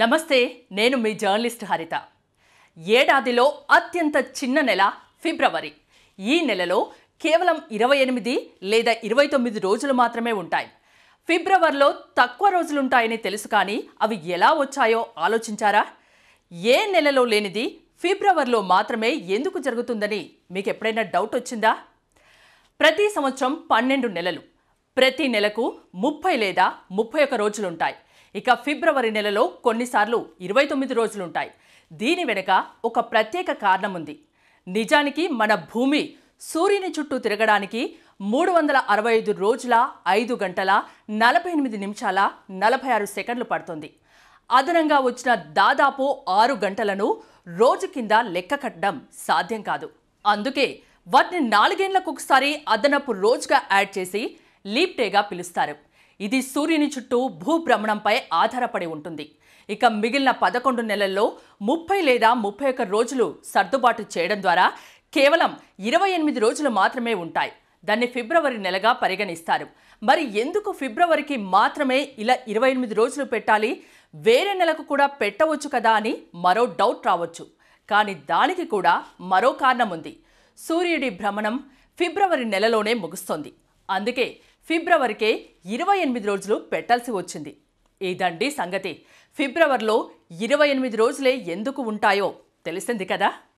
నమస్తే నేను మీ జర్నలిస్ట్ హరిత ఏడాదిలో అత్యంత చిన్న నెల ఫిబ్రవరి ఈ నెలలో కేవలం ఇరవై ఎనిమిది లేదా ఇరవై తొమ్మిది రోజులు మాత్రమే ఉంటాయి ఫిబ్రవరిలో తక్కువ రోజులుంటాయని తెలుసు కానీ అవి ఎలా వచ్చాయో ఆలోచించారా ఏ నెలలో లేనిది ఫిబ్రవరిలో మాత్రమే ఎందుకు జరుగుతుందని మీకు ఎప్పుడైనా డౌట్ వచ్చిందా ప్రతి సంవత్సరం పన్నెండు నెలలు ప్రతి నెలకు ముప్పై లేదా ముప్పై ఒక రోజులుంటాయి ఇక ఫిబ్రవరి నెలలో కొన్నిసార్లు ఇరవై తొమ్మిది రోజులుంటాయి దీని వెనుక ఒక ప్రత్యేక కారణం ఉంది నిజానికి మన భూమి సూర్యుని చుట్టూ తిరగడానికి మూడు వందల అరవై ఐదు రోజుల ఐదు గంటల నలభై ఎనిమిది నిమిషాల నలభై ఆరు సెకండ్లు పడుతుంది అదనంగా వచ్చిన దాదాపు ఆరు గంటలను రోజు కింద లెక్క కట్టడం సాధ్యం కాదు అందుకే వాటిని నాలుగేళ్లకు ఒకసారి అదనపు రోజుగా యాడ్ చేసి లీప్ డేగా పిలుస్తారు ఇది సూర్యుని చుట్టూ భూభ్రమణంపై ఆధారపడి ఉంటుంది ఇక మిగిలిన పదకొండు నెలల్లో ముప్పై లేదా ముప్పై ఒక్క రోజులు సర్దుబాటు చేయడం ద్వారా కేవలం ఇరవై ఎనిమిది రోజులు మాత్రమే ఉంటాయి దాన్ని ఫిబ్రవరి నెలగా పరిగణిస్తారు మరి ఎందుకు ఫిబ్రవరికి మాత్రమే ఇలా ఇరవై ఎనిమిది రోజులు పెట్టాలి వేరే నెలకు కూడా పెట్టవచ్చు కదా అని మరో డౌట్ రావచ్చు కానీ దానికి కూడా మరో కారణం ఉంది సూర్యుడి భ్రమణం ఫిబ్రవరి నెలలోనే ముగుస్తుంది అందుకే ఫిబ్రవరికే ఇరవై ఎనిమిది రోజులు పెట్టాల్సి వచ్చింది ఇదండి సంగతి ఫిబ్రవరిలో ఇరవై ఎనిమిది రోజులే ఎందుకు ఉంటాయో తెలిసింది కదా